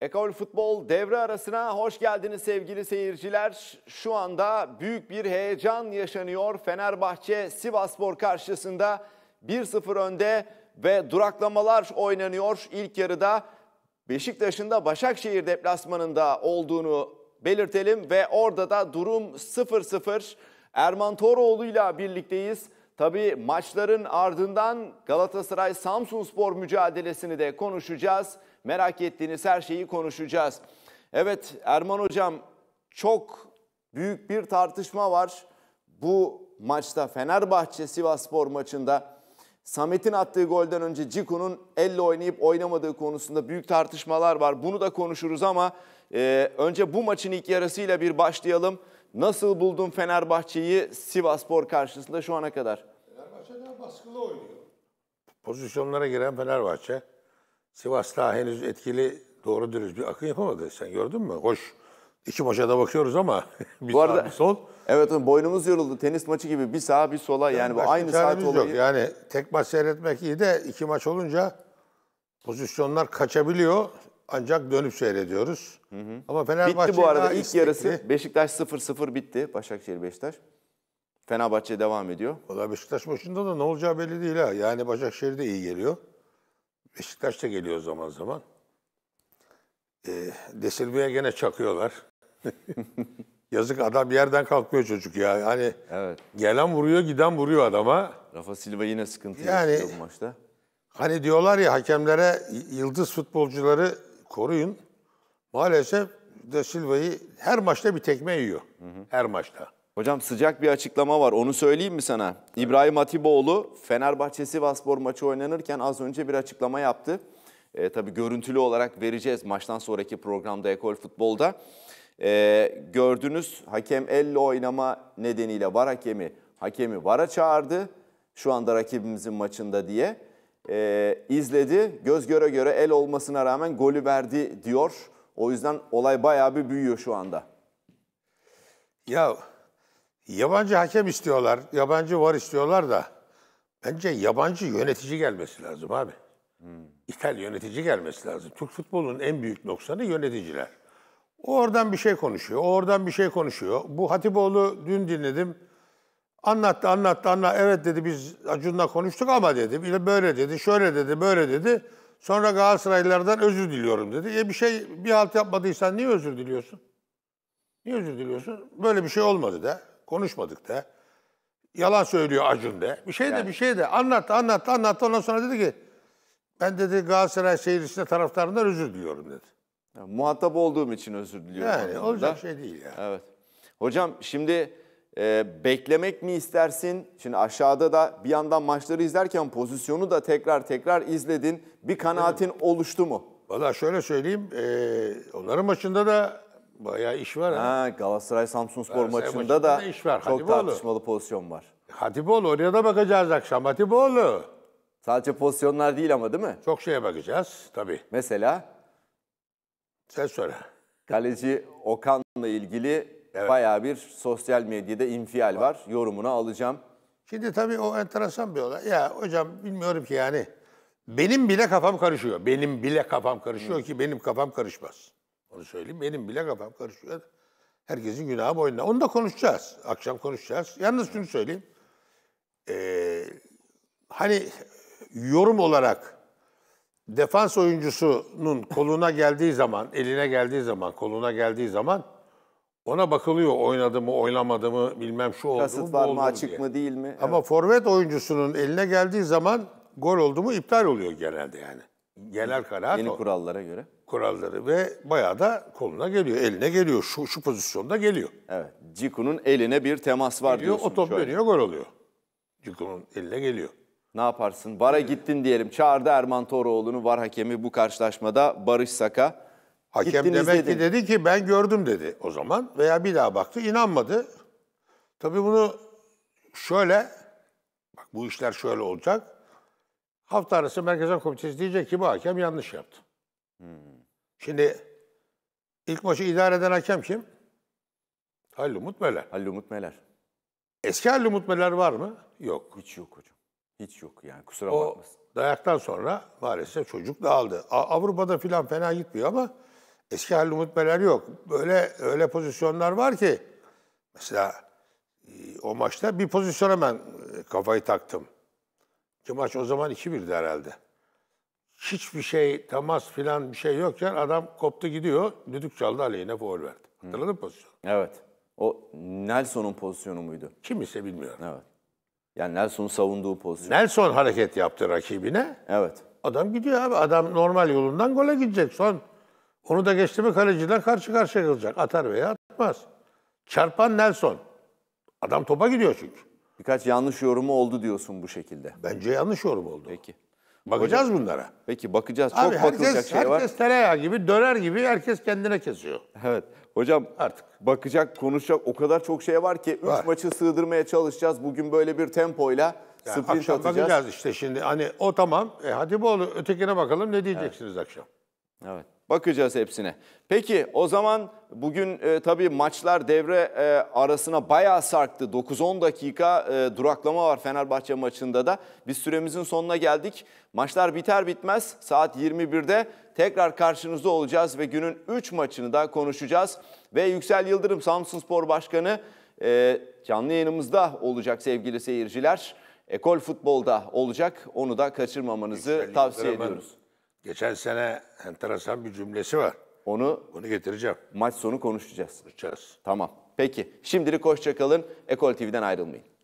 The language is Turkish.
Ekol Futbol devre arasına hoş geldiniz sevgili seyirciler. Şu anda büyük bir heyecan yaşanıyor. Fenerbahçe Sivaspor karşısında 1-0 önde ve duraklamalar oynanıyor. İlk yarıda Beşiktaş'ın da Başakşehir deplasmanında olduğunu belirtelim ve orada da durum 0-0. Erman Toroğlu ile birlikteyiz. Tabii maçların ardından Galatasaray Samsun Spor mücadelesini de konuşacağız. Merak ettiğiniz her şeyi konuşacağız. Evet Erman Hocam çok büyük bir tartışma var. Bu maçta Fenerbahçe Sivas Spor maçında Samet'in attığı golden önce Ciku'nun elle oynayıp oynamadığı konusunda büyük tartışmalar var. Bunu da konuşuruz ama e, önce bu maçın ilk yarısıyla bir başlayalım. Nasıl buldun Fenerbahçe'yi Sivaspor karşısında şu ana kadar? Fenerbahçe daha baskılı oynuyor. Pozisyonlara giren Fenerbahçe. Sivas daha henüz etkili doğru dürüst bir akın yapamadı. Sen gördün mü? Hoş. İki maça da bakıyoruz ama bir bu arada, sağ bir sol. Evet boynumuz yoruldu. Tenis maçı gibi bir sağa bir sola yani, bu aynı saat olayı. Yok. Yani tek maç seyretmek iyi de iki maç olunca pozisyonlar kaçabiliyor. Ancak dönüp seyrediyoruz. Hı hı. Ama Fenerbahçe bitti bu arada ilk yarısı. Beşiktaş 0-0 bitti. Başakşehir Beşiktaş. Fenerbahçe devam ediyor. Valla Beşiktaş başında da ne olacağı belli değil ha. Yani Başakşehir de iyi geliyor. Beşiktaş da geliyor zaman zaman. E, ee, De gene çakıyorlar. Yazık adam yerden kalkmıyor çocuk ya. Hani evet. gelen vuruyor, giden vuruyor adama. Rafa Silva yine sıkıntı yani, bu maçta. Hani diyorlar ya hakemlere yıldız futbolcuları koruyun. Maalesef De Silva'yı her maçta bir tekme yiyor. Hı hı. Her maçta. Hocam sıcak bir açıklama var. Onu söyleyeyim mi sana? İbrahim Atiboğlu Fenerbahçe Sivaspor maçı oynanırken az önce bir açıklama yaptı. E, tabii görüntülü olarak vereceğiz maçtan sonraki programda Ekol Futbol'da. E, gördünüz hakem elle oynama nedeniyle var hakemi. Hakemi vara çağırdı. Şu anda rakibimizin maçında diye e, izledi. Göz göre göre el olmasına rağmen golü verdi diyor. O yüzden olay bayağı bir büyüyor şu anda. Ya yabancı hakem istiyorlar, yabancı var istiyorlar da bence yabancı yönetici gelmesi lazım abi. Hmm. İthal yönetici gelmesi lazım. Türk futbolunun en büyük noksanı yöneticiler. O oradan bir şey konuşuyor, o oradan bir şey konuşuyor. Bu Hatipoğlu dün dinledim. Anlattı, anlattı, anlattı. Evet dedi biz Acun'la konuştuk ama dedi. Böyle dedi, şöyle dedi, böyle dedi. Sonra Galatasaraylılardan özür diliyorum dedi. E bir şey, bir halt yapmadıysan niye özür diliyorsun? Niye özür diliyorsun? Böyle bir şey olmadı da. Konuşmadık da. Yalan söylüyor Acun de. Bir şey de yani. bir şey de. Anlattı, anlattı, anlattı. Ondan sonra dedi ki ben dedi Galatasaray seyircisine taraftarından özür diliyorum dedi. Yani, muhatap olduğum için özür diliyorum. Yani olacak şey değil ya. Evet. Hocam şimdi e, beklemek mi istersin? Şimdi aşağıda da bir yandan maçları izlerken pozisyonu da tekrar tekrar izledin. Bir kanaatin oluştu mu? Valla şöyle söyleyeyim, e, onların maçında da bayağı iş var. Ha, ha. Galatasaray Samsun Spor maçında, maçında da, da iş var. çok Hatipoğlu. tartışmalı pozisyon var. Hatipoğlu, oraya da bakacağız akşam Hatipoğlu. Sadece pozisyonlar değil ama değil mi? Çok şeye bakacağız tabii. Mesela? Sen söyle. Kaleci Okan'la ilgili Evet. Bayağı bir sosyal medyada infial var. var. Yorumunu alacağım. Şimdi tabii o enteresan bir olay. Ya hocam bilmiyorum ki yani. Benim bile kafam karışıyor. Benim bile kafam karışıyor Hı. ki benim kafam karışmaz. Onu söyleyeyim. Benim bile kafam karışıyor. Herkesin günahı boynuna. Onu da konuşacağız. Akşam konuşacağız. Yalnız şunu söyleyeyim. Ee, hani yorum olarak defans oyuncusunun koluna geldiği zaman, eline geldiği zaman, koluna geldiği zaman ona bakılıyor oynadı mı oynamadı mı bilmem şu oldu Kasıt mu. var mı açık diye. mı değil mi? Evet. Ama forvet oyuncusunun eline geldiği zaman gol oldu mu iptal oluyor genelde yani. Genel kanaat Yeni o. kurallara göre. Kuralları ve bayağı da koluna geliyor, eline geliyor. Şu, şu pozisyonda geliyor. Evet. Ciku'nun eline bir temas var geliyor, diyorsun. O top şöyle. dönüyor, gol oluyor. Ciku'nun eline geliyor. Ne yaparsın? VAR'a gittin diyelim. Çağırdı Erman Toroğlu'nu. VAR hakemi bu karşılaşmada Barış Saka. Hakem Gittiniz demek dedi. ki dedi ki ben gördüm dedi o zaman veya bir daha baktı inanmadı. Tabii bunu şöyle bak bu işler şöyle olacak. Hafta arası Merkez Komitesi diyecek ki bu hakem yanlış yaptı. Hmm. Şimdi ilk maçı idare eden hakem kim? Halil Umut Meler. Halil Umut Meler. Eski Halil Umut Meler var mı? Yok. Hiç yok hocam. Hiç yok yani kusura o, bakmasın. Dayaktan sonra maalesef çocuk dağıldı. Avrupa'da filan fena gitmiyor ama eski halde unutmeler yok. Böyle öyle pozisyonlar var ki mesela e, o maçta bir pozisyona ben e, kafayı taktım. Ki maç o zaman 2-1'di herhalde. Hiçbir şey, temas filan bir şey yokken adam koptu gidiyor. Düdük çaldı aleyhine foul verdi. Hatırladın mı pozisyonu? Evet. O Nelson'un pozisyonu muydu? Kim ise bilmiyorum. Evet. Yani Nelson'un savunduğu pozisyon. Nelson hareket yaptı rakibine. Evet. Adam gidiyor abi. Adam normal yolundan gole gidecek. Son onu da geçti mi kaleciden karşı karşıya kalacak. Atar veya atmaz. Çarpan Nelson. Adam topa gidiyor çünkü. Birkaç yanlış yorumu oldu diyorsun bu şekilde. Bence yanlış yorum oldu. Peki. Bakacağız Hocam. bunlara. Peki bakacağız. Çok Abi, herkes, bakılacak şey herkes var. Herkes tereyağı gibi, döner gibi herkes kendine kesiyor. Evet. Hocam artık bakacak, konuşacak o kadar çok şey var ki 3 maçı sığdırmaya çalışacağız. Bugün böyle bir tempoyla yani sprint akşam atacağız. bakacağız işte şimdi. Hani o tamam. E hadi bu olur. Ötekine bakalım ne diyeceksiniz evet. akşam. Evet. Bakacağız hepsine. Peki o zaman bugün e, tabii maçlar devre e, arasına bayağı sarktı. 9-10 dakika e, duraklama var Fenerbahçe maçında da. Biz süremizin sonuna geldik. Maçlar biter bitmez saat 21'de tekrar karşınızda olacağız ve günün 3 maçını da konuşacağız. Ve Yüksel Yıldırım Samsun Spor Başkanı e, canlı yayınımızda olacak sevgili seyirciler. Ekol futbolda olacak. Onu da kaçırmamanızı Yüksel tavsiye Yıldırım'ın ediyoruz. Geçen sene enteresan bir cümlesi var. Onu Onu getireceğim. maç sonu konuşacağız. Uçacağız. Tamam. Peki. Şimdilik hoşçakalın. kalın. Ekol TV'den ayrılmayın.